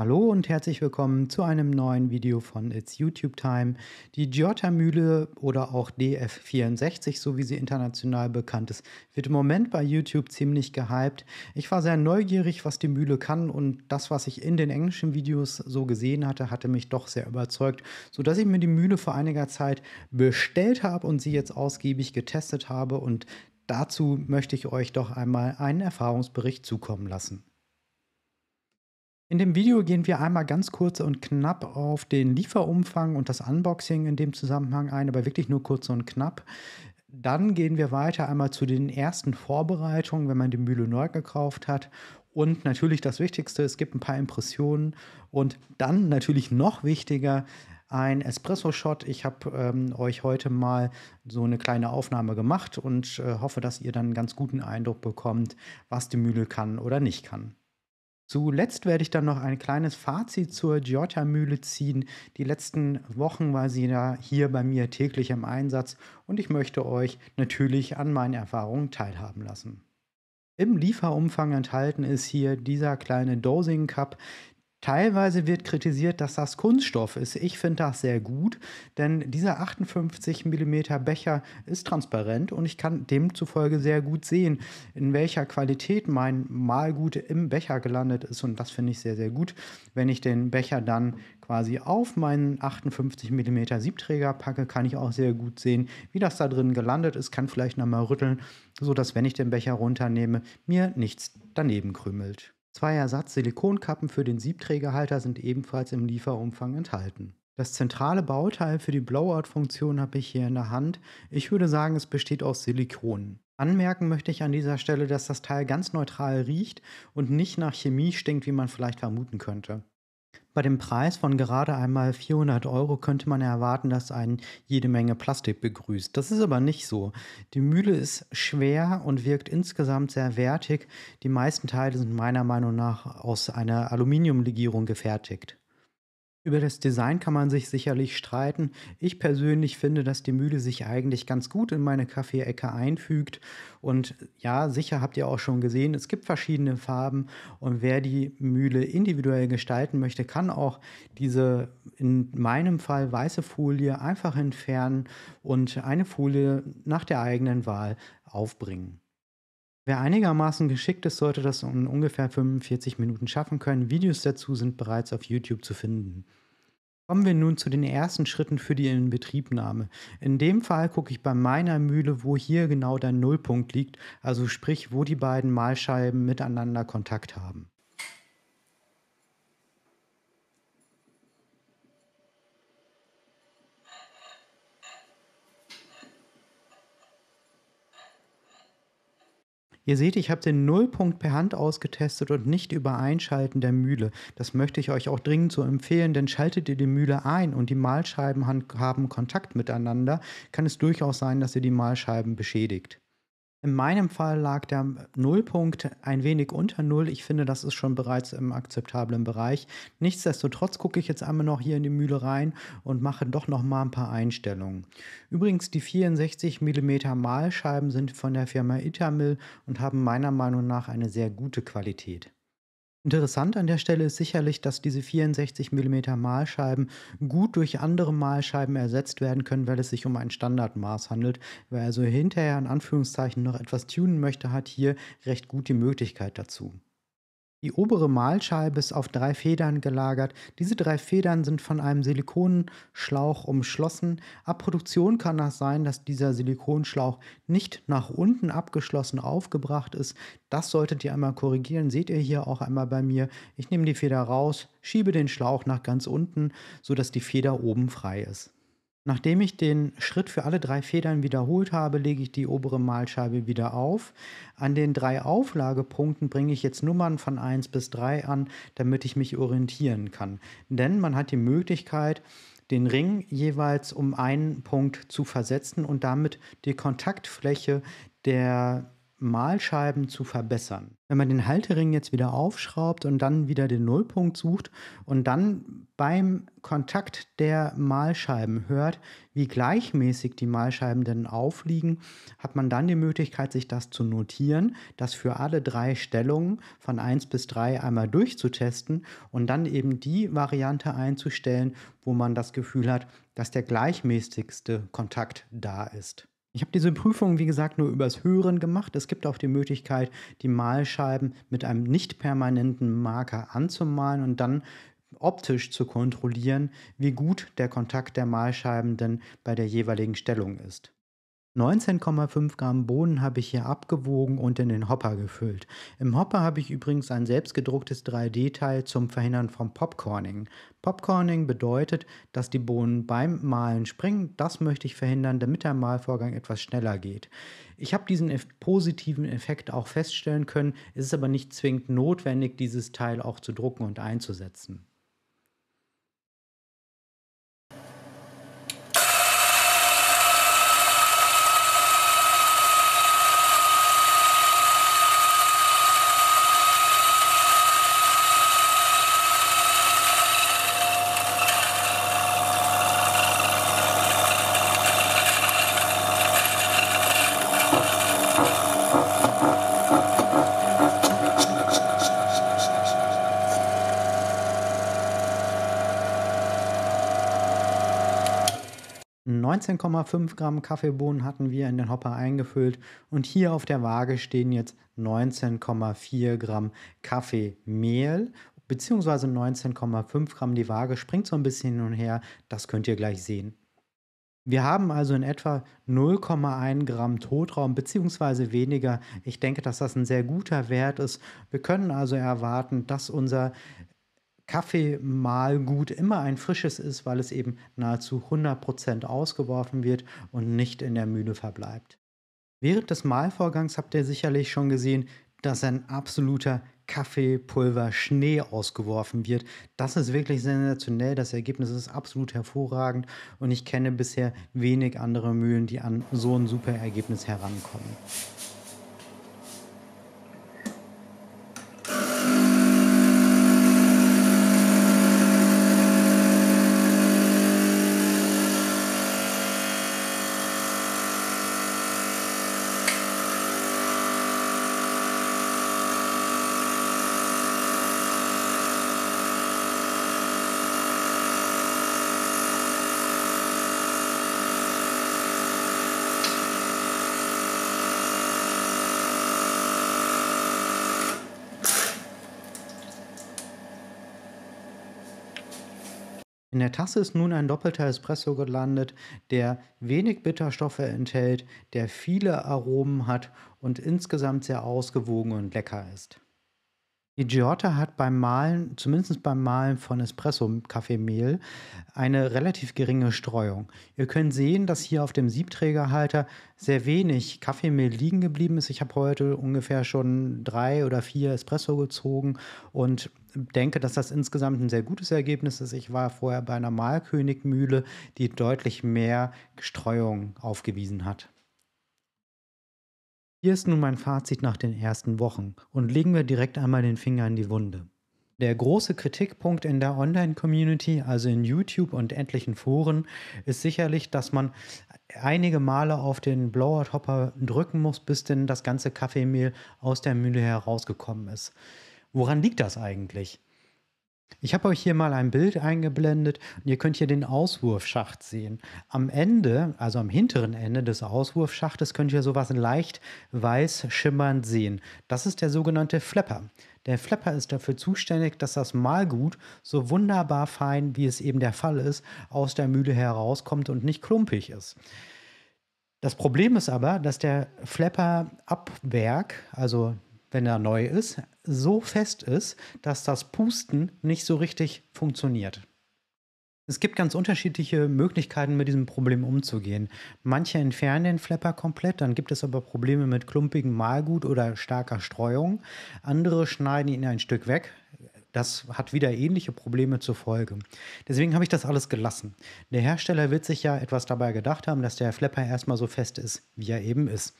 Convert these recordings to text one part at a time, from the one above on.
Hallo und herzlich willkommen zu einem neuen Video von It's YouTube Time. Die giotta mühle oder auch DF64, so wie sie international bekannt ist, wird im Moment bei YouTube ziemlich gehypt. Ich war sehr neugierig, was die Mühle kann und das, was ich in den englischen Videos so gesehen hatte, hatte mich doch sehr überzeugt, sodass ich mir die Mühle vor einiger Zeit bestellt habe und sie jetzt ausgiebig getestet habe und dazu möchte ich euch doch einmal einen Erfahrungsbericht zukommen lassen. In dem Video gehen wir einmal ganz kurz und knapp auf den Lieferumfang und das Unboxing in dem Zusammenhang ein, aber wirklich nur kurz und knapp. Dann gehen wir weiter einmal zu den ersten Vorbereitungen, wenn man die Mühle neu gekauft hat. Und natürlich das Wichtigste, es gibt ein paar Impressionen. Und dann natürlich noch wichtiger, ein Espresso-Shot. Ich habe ähm, euch heute mal so eine kleine Aufnahme gemacht und äh, hoffe, dass ihr dann einen ganz guten Eindruck bekommt, was die Mühle kann oder nicht kann. Zuletzt werde ich dann noch ein kleines Fazit zur Gioia-Mühle ziehen. Die letzten Wochen war sie ja hier bei mir täglich im Einsatz und ich möchte euch natürlich an meinen Erfahrungen teilhaben lassen. Im Lieferumfang enthalten ist hier dieser kleine Dosing Cup. Teilweise wird kritisiert, dass das Kunststoff ist. Ich finde das sehr gut, denn dieser 58 mm Becher ist transparent und ich kann demzufolge sehr gut sehen, in welcher Qualität mein Malgut im Becher gelandet ist. Und das finde ich sehr, sehr gut, wenn ich den Becher dann quasi auf meinen 58 mm Siebträger packe, kann ich auch sehr gut sehen, wie das da drin gelandet ist, kann vielleicht nochmal rütteln, sodass, wenn ich den Becher runternehme, mir nichts daneben krümelt. Zwei Ersatz-Silikonkappen für den Siebträgerhalter sind ebenfalls im Lieferumfang enthalten. Das zentrale Bauteil für die Blowout-Funktion habe ich hier in der Hand. Ich würde sagen, es besteht aus Silikon. Anmerken möchte ich an dieser Stelle, dass das Teil ganz neutral riecht und nicht nach Chemie stinkt, wie man vielleicht vermuten könnte. Bei dem Preis von gerade einmal 400 Euro könnte man erwarten, dass einen jede Menge Plastik begrüßt. Das ist aber nicht so. Die Mühle ist schwer und wirkt insgesamt sehr wertig. Die meisten Teile sind meiner Meinung nach aus einer Aluminiumlegierung gefertigt. Über das Design kann man sich sicherlich streiten. Ich persönlich finde, dass die Mühle sich eigentlich ganz gut in meine Kaffeeecke einfügt. Und ja, sicher habt ihr auch schon gesehen, es gibt verschiedene Farben. Und wer die Mühle individuell gestalten möchte, kann auch diese in meinem Fall weiße Folie einfach entfernen und eine Folie nach der eigenen Wahl aufbringen. Wer einigermaßen geschickt ist, sollte das in ungefähr 45 Minuten schaffen können. Videos dazu sind bereits auf YouTube zu finden. Kommen wir nun zu den ersten Schritten für die Inbetriebnahme. In dem Fall gucke ich bei meiner Mühle, wo hier genau der Nullpunkt liegt, also sprich, wo die beiden Mahlscheiben miteinander Kontakt haben. Ihr seht, ich habe den Nullpunkt per Hand ausgetestet und nicht über Einschalten der Mühle. Das möchte ich euch auch dringend so empfehlen, denn schaltet ihr die Mühle ein und die Mahlscheiben haben Kontakt miteinander, kann es durchaus sein, dass ihr die Mahlscheiben beschädigt. In meinem Fall lag der Nullpunkt ein wenig unter Null. Ich finde, das ist schon bereits im akzeptablen Bereich. Nichtsdestotrotz gucke ich jetzt einmal noch hier in die Mühle rein und mache doch noch mal ein paar Einstellungen. Übrigens, die 64 mm Mahlscheiben sind von der Firma Itamil und haben meiner Meinung nach eine sehr gute Qualität. Interessant an der Stelle ist sicherlich, dass diese 64 mm Mahlscheiben gut durch andere Mahlscheiben ersetzt werden können, weil es sich um ein Standardmaß handelt. Wer also hinterher in Anführungszeichen noch etwas tunen möchte, hat hier recht gut die Möglichkeit dazu. Die obere Mahlscheibe ist auf drei Federn gelagert. Diese drei Federn sind von einem Silikonschlauch umschlossen. Ab Produktion kann das sein, dass dieser Silikonschlauch nicht nach unten abgeschlossen aufgebracht ist. Das solltet ihr einmal korrigieren. Seht ihr hier auch einmal bei mir. Ich nehme die Feder raus, schiebe den Schlauch nach ganz unten, sodass die Feder oben frei ist. Nachdem ich den Schritt für alle drei Federn wiederholt habe, lege ich die obere Mahlscheibe wieder auf. An den drei Auflagepunkten bringe ich jetzt Nummern von 1 bis 3 an, damit ich mich orientieren kann. Denn man hat die Möglichkeit, den Ring jeweils um einen Punkt zu versetzen und damit die Kontaktfläche der Malscheiben zu verbessern. Wenn man den Haltering jetzt wieder aufschraubt und dann wieder den Nullpunkt sucht und dann beim Kontakt der Malscheiben hört, wie gleichmäßig die Malscheiben denn aufliegen, hat man dann die Möglichkeit, sich das zu notieren, das für alle drei Stellungen von 1 bis 3 einmal durchzutesten und dann eben die Variante einzustellen, wo man das Gefühl hat, dass der gleichmäßigste Kontakt da ist. Ich habe diese Prüfung, wie gesagt, nur übers Hören gemacht. Es gibt auch die Möglichkeit, die Malscheiben mit einem nicht permanenten Marker anzumalen und dann optisch zu kontrollieren, wie gut der Kontakt der Malscheiben denn bei der jeweiligen Stellung ist. 19,5 Gramm Bohnen habe ich hier abgewogen und in den Hopper gefüllt. Im Hopper habe ich übrigens ein selbstgedrucktes 3D-Teil zum Verhindern von Popcorning. Popcorning bedeutet, dass die Bohnen beim Mahlen springen. Das möchte ich verhindern, damit der Mahlvorgang etwas schneller geht. Ich habe diesen positiven Effekt auch feststellen können. Es ist aber nicht zwingend notwendig, dieses Teil auch zu drucken und einzusetzen. 19,5 Gramm Kaffeebohnen hatten wir in den Hopper eingefüllt und hier auf der Waage stehen jetzt 19,4 Gramm Kaffeemehl beziehungsweise 19,5 Gramm. Die Waage springt so ein bisschen hin und her, das könnt ihr gleich sehen. Wir haben also in etwa 0,1 Gramm Totraum beziehungsweise weniger. Ich denke, dass das ein sehr guter Wert ist. Wir können also erwarten, dass unser Kaffeemahlgut immer ein frisches ist, weil es eben nahezu 100% ausgeworfen wird und nicht in der Mühle verbleibt. Während des Mahlvorgangs habt ihr sicherlich schon gesehen, dass ein absoluter Kaffeepulver Schnee ausgeworfen wird. Das ist wirklich sensationell. Das Ergebnis ist absolut hervorragend und ich kenne bisher wenig andere Mühlen, die an so ein super Ergebnis herankommen. In der Tasse ist nun ein doppelter Espresso gelandet, der wenig Bitterstoffe enthält, der viele Aromen hat und insgesamt sehr ausgewogen und lecker ist. Die Giotta hat beim Malen, zumindest beim Malen von Espresso-Kaffeemehl, eine relativ geringe Streuung. Ihr könnt sehen, dass hier auf dem Siebträgerhalter sehr wenig Kaffeemehl liegen geblieben ist. Ich habe heute ungefähr schon drei oder vier Espresso gezogen und denke, dass das insgesamt ein sehr gutes Ergebnis ist. Ich war vorher bei einer Malkönigmühle, die deutlich mehr Streuung aufgewiesen hat. Hier ist nun mein Fazit nach den ersten Wochen und legen wir direkt einmal den Finger in die Wunde. Der große Kritikpunkt in der Online-Community, also in YouTube und etlichen Foren, ist sicherlich, dass man einige Male auf den Blower-Topper drücken muss, bis denn das ganze Kaffeemehl aus der Mühle herausgekommen ist. Woran liegt das eigentlich? Ich habe euch hier mal ein Bild eingeblendet und ihr könnt hier den Auswurfschacht sehen. Am Ende, also am hinteren Ende des Auswurfschachtes, könnt ihr sowas leicht weiß schimmernd sehen. Das ist der sogenannte Flapper. Der Flapper ist dafür zuständig, dass das Malgut so wunderbar fein, wie es eben der Fall ist, aus der Mühle herauskommt und nicht klumpig ist. Das Problem ist aber, dass der Flapper ab Werk, also wenn er neu ist, so fest ist, dass das Pusten nicht so richtig funktioniert. Es gibt ganz unterschiedliche Möglichkeiten, mit diesem Problem umzugehen. Manche entfernen den Flapper komplett, dann gibt es aber Probleme mit klumpigem Malgut oder starker Streuung. Andere schneiden ihn ein Stück weg. Das hat wieder ähnliche Probleme zur Folge. Deswegen habe ich das alles gelassen. Der Hersteller wird sich ja etwas dabei gedacht haben, dass der Flapper erstmal so fest ist, wie er eben ist.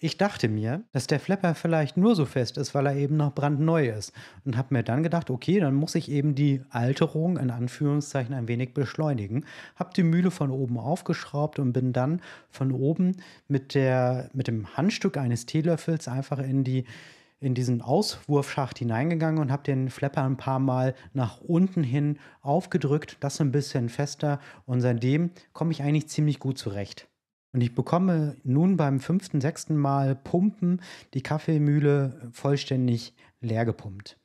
Ich dachte mir, dass der Flapper vielleicht nur so fest ist, weil er eben noch brandneu ist. Und habe mir dann gedacht, okay, dann muss ich eben die Alterung in Anführungszeichen ein wenig beschleunigen. Habe die Mühle von oben aufgeschraubt und bin dann von oben mit, der, mit dem Handstück eines Teelöffels einfach in die in diesen Auswurfschacht hineingegangen und habe den Flapper ein paar Mal nach unten hin aufgedrückt, das ein bisschen fester und seitdem komme ich eigentlich ziemlich gut zurecht. Und ich bekomme nun beim fünften, sechsten Mal Pumpen die Kaffeemühle vollständig leer gepumpt.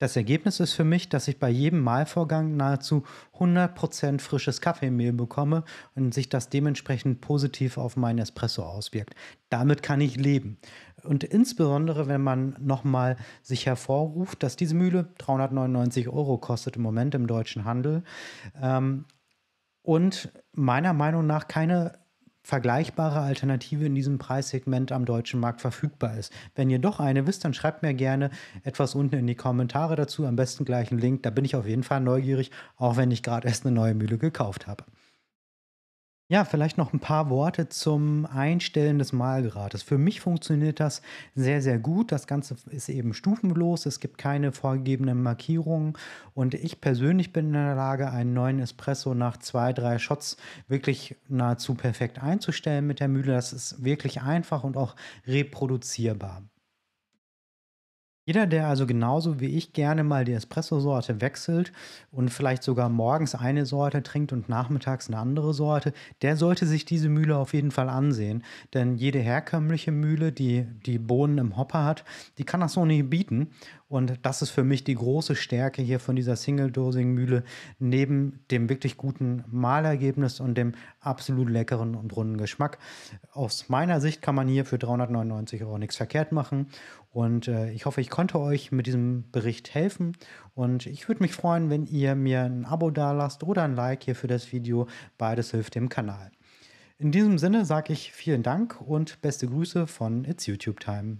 Das Ergebnis ist für mich, dass ich bei jedem Mahlvorgang nahezu 100% frisches Kaffeemehl bekomme und sich das dementsprechend positiv auf meinen Espresso auswirkt. Damit kann ich leben. Und insbesondere, wenn man nochmal sich hervorruft, dass diese Mühle 399 Euro kostet im Moment im deutschen Handel ähm, und meiner Meinung nach keine vergleichbare Alternative in diesem Preissegment am deutschen Markt verfügbar ist. Wenn ihr doch eine wisst, dann schreibt mir gerne etwas unten in die Kommentare dazu, am besten gleich einen Link. Da bin ich auf jeden Fall neugierig, auch wenn ich gerade erst eine neue Mühle gekauft habe. Ja, vielleicht noch ein paar Worte zum Einstellen des Mahlgrades. Für mich funktioniert das sehr, sehr gut. Das Ganze ist eben stufenlos. Es gibt keine vorgegebenen Markierungen. Und ich persönlich bin in der Lage, einen neuen Espresso nach zwei, drei Shots wirklich nahezu perfekt einzustellen mit der Mühle. Das ist wirklich einfach und auch reproduzierbar. Jeder, der also genauso wie ich gerne mal die Espresso-Sorte wechselt und vielleicht sogar morgens eine Sorte trinkt und nachmittags eine andere Sorte, der sollte sich diese Mühle auf jeden Fall ansehen. Denn jede herkömmliche Mühle, die die Bohnen im Hopper hat, die kann das so nicht bieten. Und das ist für mich die große Stärke hier von dieser Single-Dosing-Mühle, neben dem wirklich guten Malergebnis und dem absolut leckeren und runden Geschmack. Aus meiner Sicht kann man hier für 399 Euro nichts verkehrt machen. Und äh, ich hoffe, ich konnte euch mit diesem Bericht helfen. Und ich würde mich freuen, wenn ihr mir ein Abo dalasst oder ein Like hier für das Video. Beides hilft dem Kanal. In diesem Sinne sage ich vielen Dank und beste Grüße von It's YouTube Time.